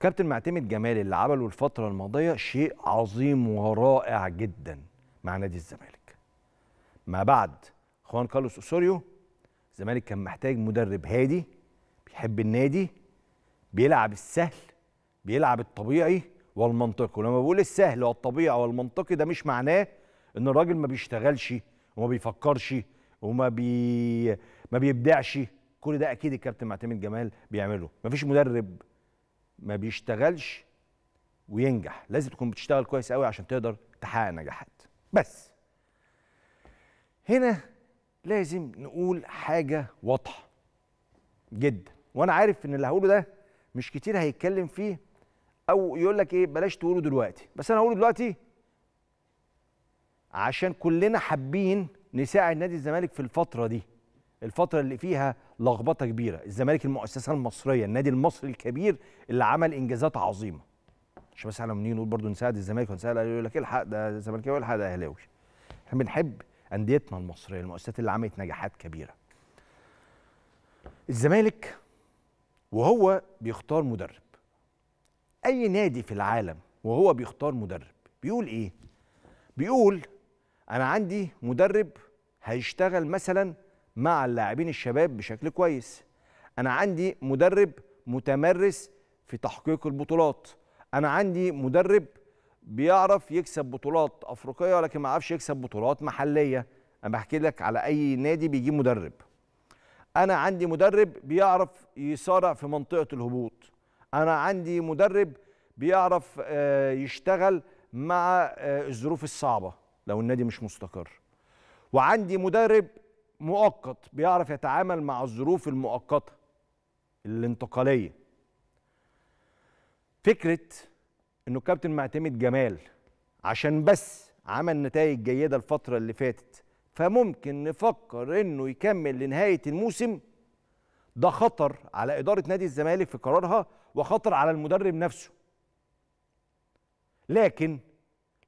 كابتن معتمد جمال اللي عمله الفترة الماضية شيء عظيم ورائع جدا مع نادي الزمالك ما بعد خوان كارلوس أوسوريو الزمالك كان محتاج مدرب هادي بيحب النادي بيلعب السهل بيلعب الطبيعي والمنطقي ولما بقول السهل والطبيعي والمنطقي ده مش معناه ان الراجل ما بيشتغلش وما بيفكرش وما بي ما بيبدعش كل ده اكيد الكابتن معتمد جمال بيعمله مفيش مدرب ما بيشتغلش وينجح لازم تكون بتشتغل كويس قوي عشان تقدر تحقق نجاحات بس هنا لازم نقول حاجه واضحه جدا وانا عارف ان اللي هقوله ده مش كتير هيتكلم فيه او يقول لك ايه بلاش تقوله دلوقتي بس انا هقوله دلوقتي عشان كلنا حابين نساعد نادي الزمالك في الفتره دي الفترة اللي فيها لخبطة كبيرة الزمالك المؤسسة المصرية النادي المصري الكبير اللي عمل إنجازات عظيمة مش بس احنا منين نقول برضه نساعد الزمالك ونساعد يقول لك الحق ده زملكاوي الحق ده اهلاوي احنا بنحب انديتنا المصريه المؤسسات اللي عملت نجاحات كبيره الزمالك وهو بيختار مدرب اي نادي في العالم وهو بيختار مدرب بيقول ايه بيقول انا عندي مدرب هيشتغل مثلا مع اللاعبين الشباب بشكل كويس انا عندي مدرب متمرس في تحقيق البطولات انا عندي مدرب بيعرف يكسب بطولات افريقيه ولكن ما عرفش يكسب بطولات محليه انا بحكي لك على اي نادي بيجيب مدرب انا عندي مدرب بيعرف يصارع في منطقه الهبوط انا عندي مدرب بيعرف آه، يشتغل مع آه، الظروف الصعبه لو النادي مش مستقر وعندي مدرب مؤقت بيعرف يتعامل مع الظروف المؤقته الانتقاليه فكره انه كابتن معتمد جمال عشان بس عمل نتائج جيده الفتره اللي فاتت فممكن نفكر انه يكمل لنهايه الموسم ده خطر على اداره نادي الزمالك في قرارها وخطر على المدرب نفسه لكن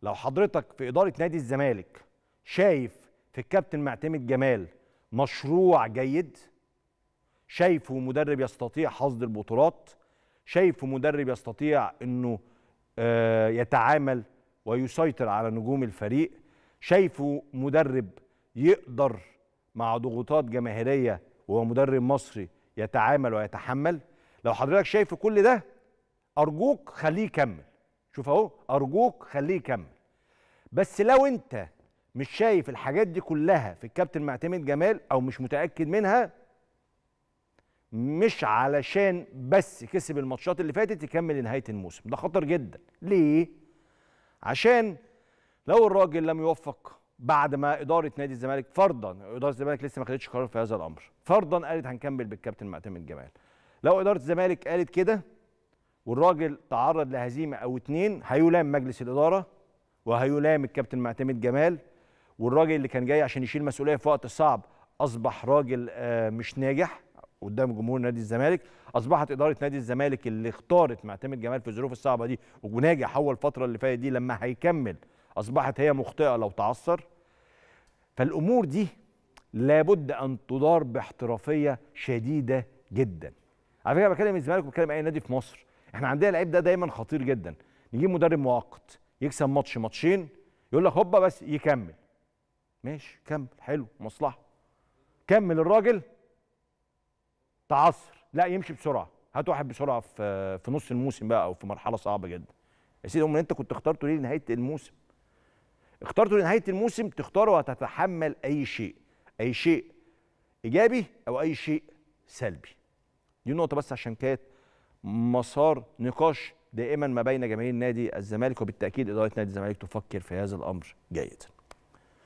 لو حضرتك في اداره نادي الزمالك شايف في الكابتن معتمد جمال مشروع جيد شايفه مدرب يستطيع حصد البطولات شايفه مدرب يستطيع انه آه، يتعامل ويسيطر على نجوم الفريق شايفه مدرب يقدر مع ضغوطات جماهيريه وهو مدرب مصري يتعامل ويتحمل لو حضرتك شايف كل ده ارجوك خليه يكمل شوف اهو ارجوك خليه يكمل بس لو انت مش شايف الحاجات دي كلها في الكابتن معتمد جمال او مش متاكد منها مش علشان بس كسب الماتشات اللي فاتت يكمل لنهايه الموسم ده خطر جدا ليه عشان لو الراجل لم يوفق بعد ما اداره نادي الزمالك فرضا اداره الزمالك لسه ما خدتش قرار في هذا الامر فرضا قالت هنكمل بالكابتن معتمد جمال لو اداره الزمالك قالت كده والراجل تعرض لهزيمه او اتنين هيلام مجلس الاداره وهيلام الكابتن معتمد جمال والراجل اللي كان جاي عشان يشيل مسؤوليه في وقت صعب اصبح راجل آه، مش ناجح قدام جمهور نادي الزمالك اصبحت اداره نادي الزمالك اللي اختارت معتمد جمال في الظروف الصعبه دي وناجح هو الفتره اللي فاتت دي لما هيكمل اصبحت هي مخطئه لو تعثر فالامور دي لابد ان تدار باحترافيه شديده جدا على فكره بكلم الزمالك وبكلم اي نادي في مصر احنا عندنا لعيب ده دايما خطير جدا نجيب مدرب مؤقت يكسب ماتش ماتشين يقول لك هوبا بس يكمل ماشي كمل حلو مصلحه كمل الراجل تعصر لا يمشي بسرعه هات واحد بسرعه في في نص الموسم بقى او في مرحله صعبه جدا يا سيدي امال انت كنت اخترته ليه لنهايه الموسم اخترته لنهايه الموسم تختاره وتتحمل اي شيء اي شيء ايجابي او اي شيء سلبي دي نقطه بس عشان كانت مسار نقاش دائما ما بين جماهير نادي الزمالك وبالتاكيد اداره نادي الزمالك تفكر في هذا الامر جيدا